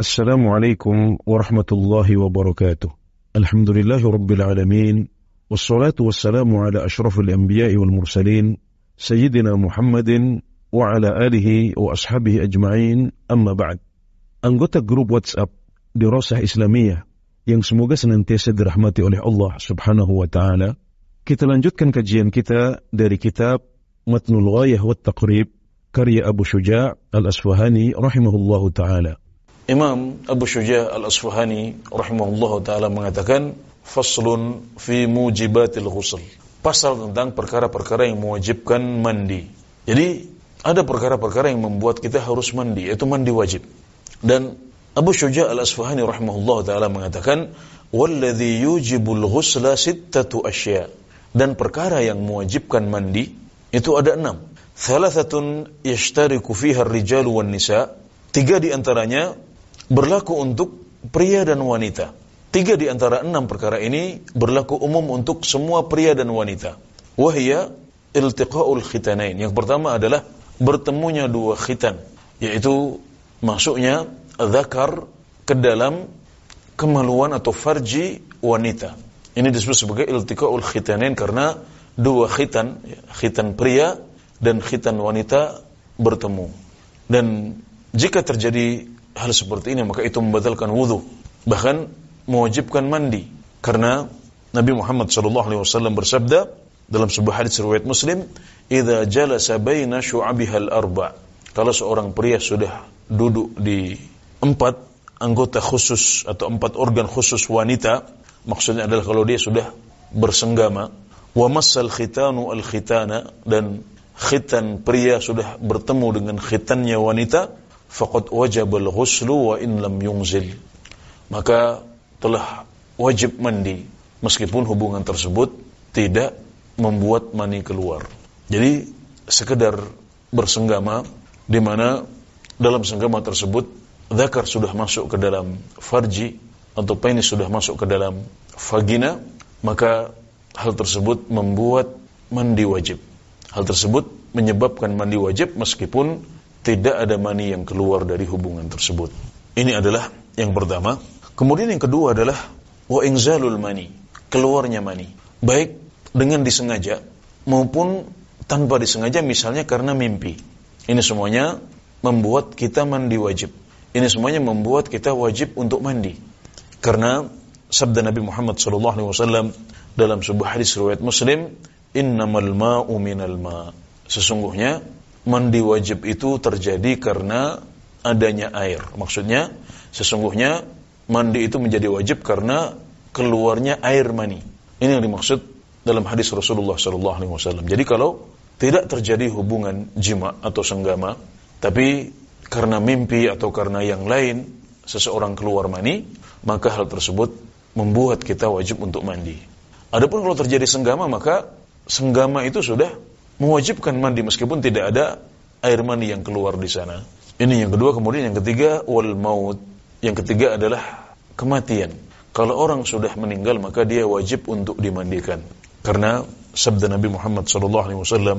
السلام عليكم ورحمة الله وبركاته الحمد لله رب العالمين والصلاة والسلام على أشرف الأنبياء والمرسلين سيدنا محمد وعلى آله وأصحابه أجمعين أما بعد Anggota grup WhatsApp Dirosah Islamiyah yang semoga senantiasa dirahmati oleh Allah Subhanahu wa taala. Kita lanjutkan kajian kita dari kitab Matnul Ghayah wa Taqrib karya Abu Syuja' Al-Asfahani rahimahullahu taala. Imam Abu Syuja Al-Asfahani rahimahullahu taala mengatakan faslun fi mujibatil ghusl. Pasal tentang perkara-perkara yang mewajibkan mandi. Jadi ada perkara-perkara yang membuat kita harus mandi, yaitu mandi wajib. Dan Abu Syuja Al-Asfahani rahimahullahu taala mengatakan walladhi yujibul ghusla sittatu asya. Dan perkara yang mewajibkan mandi itu ada enam. Thalathatun yashtariku fiha ar-rijal wan nisa. Tiga di antaranya berlaku untuk pria dan wanita. Tiga di antara enam perkara ini berlaku umum untuk semua pria dan wanita. Wahia iltiqaul khitanain. Yang pertama adalah bertemunya dua khitan, yaitu masuknya zakar ke dalam kemaluan atau farji wanita. Ini disebut sebagai iltiqaul khitanain karena dua khitan, ya, khitan pria dan khitan wanita bertemu. Dan jika terjadi hal seperti ini maka itu membatalkan wudhu bahkan mewajibkan mandi karena Nabi Muhammad Shallallahu Alaihi Wasallam bersabda dalam sebuah hadis riwayat Muslim idza jalasa baina syu'abihal arba kalau seorang pria sudah duduk di empat anggota khusus atau empat organ khusus wanita maksudnya adalah kalau dia sudah bersenggama wa massal khitanu al khitana dan khitan pria sudah bertemu dengan khitannya wanita faqad wajabal ghuslu wa in lam yungzil maka telah wajib mandi meskipun hubungan tersebut tidak membuat mani keluar jadi sekedar bersenggama di mana dalam senggama tersebut zakar sudah masuk ke dalam farji atau penis sudah masuk ke dalam vagina maka hal tersebut membuat mandi wajib hal tersebut menyebabkan mandi wajib meskipun tidak ada mani yang keluar dari hubungan tersebut. Ini adalah yang pertama. Kemudian yang kedua adalah wa ingzalul mani, keluarnya mani. Baik dengan disengaja maupun tanpa disengaja misalnya karena mimpi. Ini semuanya membuat kita mandi wajib. Ini semuanya membuat kita wajib untuk mandi. Karena sabda Nabi Muhammad Alaihi Wasallam dalam sebuah hadis riwayat Muslim, "Innamal ma'u minal ma'." Sesungguhnya mandi wajib itu terjadi karena adanya air. Maksudnya, sesungguhnya mandi itu menjadi wajib karena keluarnya air mani. Ini yang dimaksud dalam hadis Rasulullah Sallallahu Alaihi Wasallam. Jadi kalau tidak terjadi hubungan jima atau senggama, tapi karena mimpi atau karena yang lain seseorang keluar mani, maka hal tersebut membuat kita wajib untuk mandi. Adapun kalau terjadi senggama, maka senggama itu sudah mewajibkan mandi meskipun tidak ada air mandi yang keluar di sana. Ini yang kedua, kemudian yang ketiga wal maut. Yang ketiga adalah kematian. Kalau orang sudah meninggal maka dia wajib untuk dimandikan. Karena sabda Nabi Muhammad Alaihi Wasallam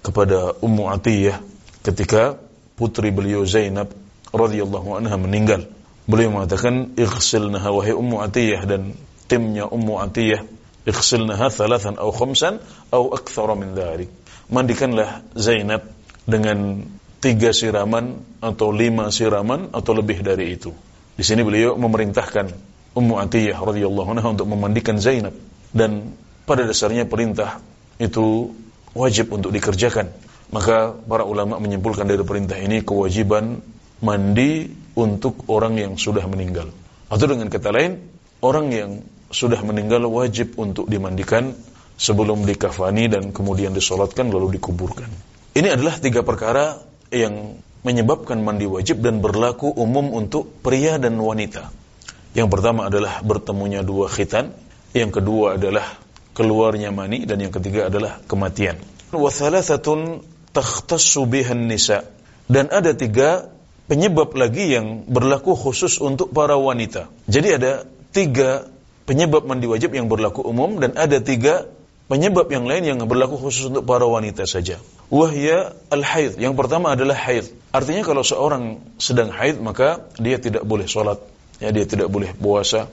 kepada Ummu Atiyah ketika putri beliau Zainab radhiyallahu anha meninggal. Beliau mengatakan, "Ighsilnaha wahai Ummu Atiyah dan timnya Ummu Atiyah, ighsilnaha thalathan aw khamsan aw akthara min dhalik." mandikanlah Zainab dengan tiga siraman atau lima siraman atau lebih dari itu. Di sini beliau memerintahkan Ummu Atiyah radhiyallahu anha untuk memandikan Zainab dan pada dasarnya perintah itu wajib untuk dikerjakan. Maka para ulama menyimpulkan dari perintah ini kewajiban mandi untuk orang yang sudah meninggal. Atau dengan kata lain, orang yang sudah meninggal wajib untuk dimandikan sebelum dikafani dan kemudian disolatkan lalu dikuburkan. Ini adalah tiga perkara yang menyebabkan mandi wajib dan berlaku umum untuk pria dan wanita. Yang pertama adalah bertemunya dua khitan, yang kedua adalah keluarnya mani dan yang ketiga adalah kematian. Wa thalathatun takhtassu bihan nisa. Dan ada tiga penyebab lagi yang berlaku khusus untuk para wanita. Jadi ada tiga penyebab mandi wajib yang berlaku umum dan ada tiga penyebab yang lain yang berlaku khusus untuk para wanita saja. Wahya al-haid. Yang pertama adalah haid. Artinya kalau seorang sedang haid maka dia tidak boleh sholat. Ya, dia tidak boleh puasa.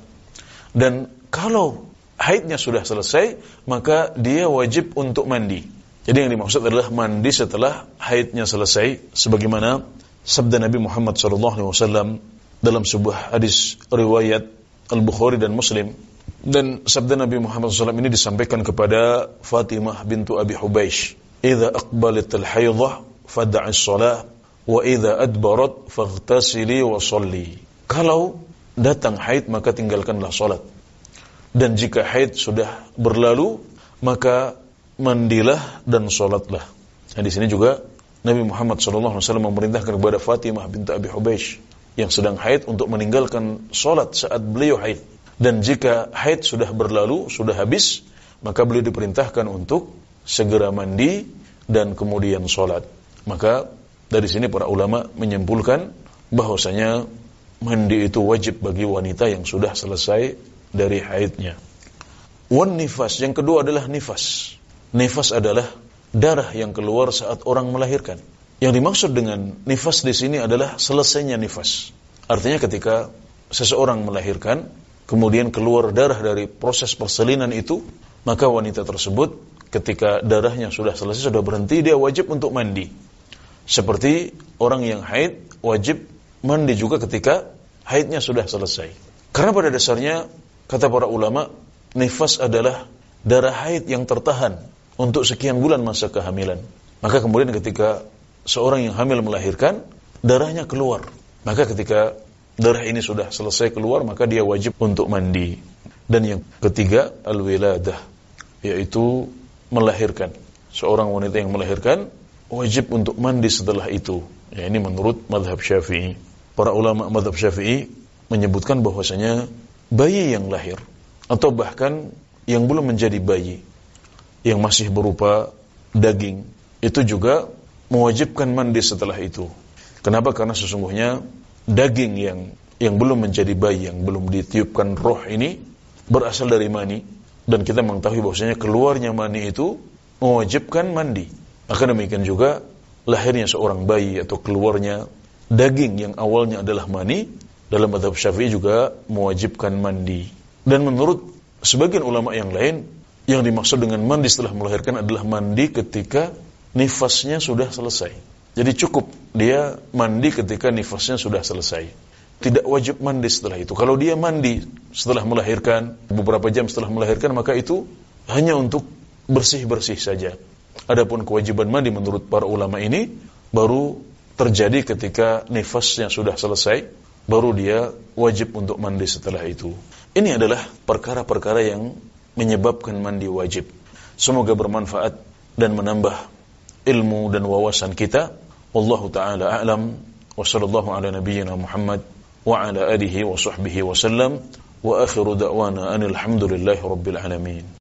Dan kalau haidnya sudah selesai, maka dia wajib untuk mandi. Jadi yang dimaksud adalah mandi setelah haidnya selesai. Sebagaimana sabda Nabi Muhammad SAW dalam sebuah hadis riwayat Al-Bukhari dan Muslim dan sabda Nabi Muhammad SAW ini disampaikan kepada Fatimah bintu Abi Hubaish. Iza akbalit al-haydah fada'is salah wa iza adbarat faghtasili wa salli. Kalau datang haid maka tinggalkanlah salat. Dan jika haid sudah berlalu maka mandilah dan salatlah. Nah, di sini juga Nabi Muhammad SAW memerintahkan kepada Fatimah bintu Abi Hubaish yang sedang haid untuk meninggalkan salat saat beliau haid dan jika haid sudah berlalu, sudah habis, maka beliau diperintahkan untuk segera mandi dan kemudian sholat. Maka dari sini para ulama menyimpulkan bahwasanya mandi itu wajib bagi wanita yang sudah selesai dari haidnya. One nifas yang kedua adalah nifas. Nifas adalah darah yang keluar saat orang melahirkan. Yang dimaksud dengan nifas di sini adalah selesainya nifas. Artinya ketika seseorang melahirkan, kemudian keluar darah dari proses persalinan itu, maka wanita tersebut ketika darahnya sudah selesai, sudah berhenti, dia wajib untuk mandi. Seperti orang yang haid wajib mandi juga ketika haidnya sudah selesai. Karena pada dasarnya, kata para ulama, nifas adalah darah haid yang tertahan untuk sekian bulan masa kehamilan. Maka kemudian ketika seorang yang hamil melahirkan, darahnya keluar. Maka ketika darah ini sudah selesai keluar maka dia wajib untuk mandi. Dan yang ketiga al-wiladah yaitu melahirkan. Seorang wanita yang melahirkan wajib untuk mandi setelah itu. Ya ini menurut madhab Syafi'i. Para ulama madhab Syafi'i menyebutkan bahwasanya bayi yang lahir atau bahkan yang belum menjadi bayi yang masih berupa daging itu juga mewajibkan mandi setelah itu. Kenapa? Karena sesungguhnya daging yang yang belum menjadi bayi, yang belum ditiupkan roh ini berasal dari mani dan kita mengetahui bahwasanya keluarnya mani itu mewajibkan mandi. Maka demikian juga lahirnya seorang bayi atau keluarnya daging yang awalnya adalah mani dalam madhab syafi'i juga mewajibkan mandi. Dan menurut sebagian ulama yang lain yang dimaksud dengan mandi setelah melahirkan adalah mandi ketika nifasnya sudah selesai. Jadi cukup dia mandi ketika nifasnya sudah selesai. Tidak wajib mandi setelah itu. Kalau dia mandi setelah melahirkan, beberapa jam setelah melahirkan, maka itu hanya untuk bersih-bersih saja. Adapun kewajiban mandi menurut para ulama ini baru terjadi ketika nifasnya sudah selesai, baru dia wajib untuk mandi setelah itu. Ini adalah perkara-perkara yang menyebabkan mandi wajib. Semoga bermanfaat dan menambah ilmu dan wawasan kita والله تعالى أعلم وصلى الله على نبينا محمد وعلى آله وصحبه وسلم وآخر دعوانا أن الحمد لله رب العالمين